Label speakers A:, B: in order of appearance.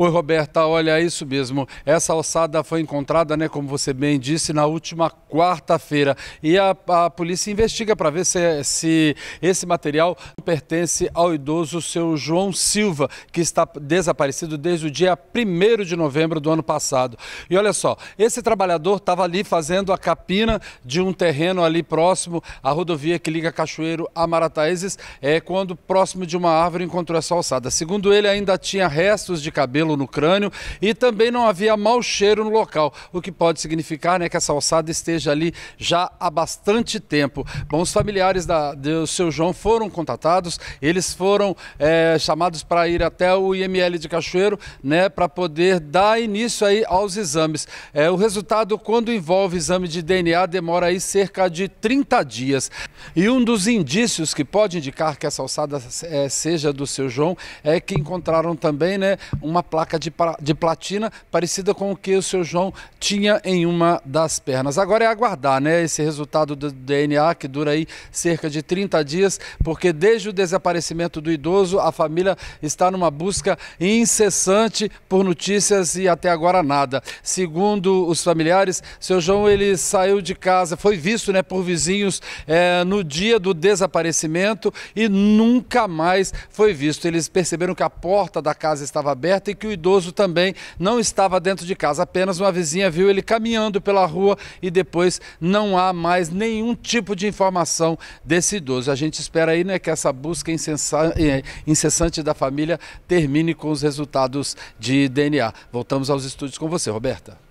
A: Oi, Roberta, olha, é isso mesmo. Essa alçada foi encontrada, né, como você bem disse, na última quarta-feira. E a, a, polícia investiga para ver se, se esse material pertence ao idoso seu João Silva, que está desaparecido desde o dia 1 de novembro do ano passado. E olha só, esse trabalhador estava ali fazendo a capina de um terreno ali próximo à rodovia que liga Cachoeiro a Marataízes, é, quando próximo de uma árvore encontrou essa alçada. Segundo ele, ainda tinha restos de cabelo gelo no crânio e também não havia mau cheiro no local, o que pode significar né, que essa alçada esteja ali já há bastante tempo. Bom, os familiares da, do seu João foram contatados, eles foram é, chamados para ir até o IML de Cachoeiro né, para poder dar início aí aos exames. É, o resultado, quando envolve exame de DNA, demora aí cerca de 30 dias. E um dos indícios que pode indicar que essa alçada é, eh, seja do seu João é que encontraram também né, uma placa de, de platina parecida com o que o seu João tinha em uma das pernas. Agora é aguardar, né? Esse resultado do DNA que dura aí cerca de 30 dias, porque desde o desaparecimento do idoso, a família está numa busca incessante por notícias e até agora nada. Segundo os familiares, seu João ele saiu de casa, foi visto, né, por vizinhos é, no dia do desaparecimento e nunca mais foi visto. Eles perceberam que a porta da casa estava aberta e que o idoso também não estava dentro de casa. Apenas uma vizinha viu ele caminhando pela rua e depois não há mais nenhum tipo de informação desse idoso. A gente espera aí né, que essa busca eh, incessante da família termine com os resultados de DNA. Voltamos aos estúdios com você, Roberta.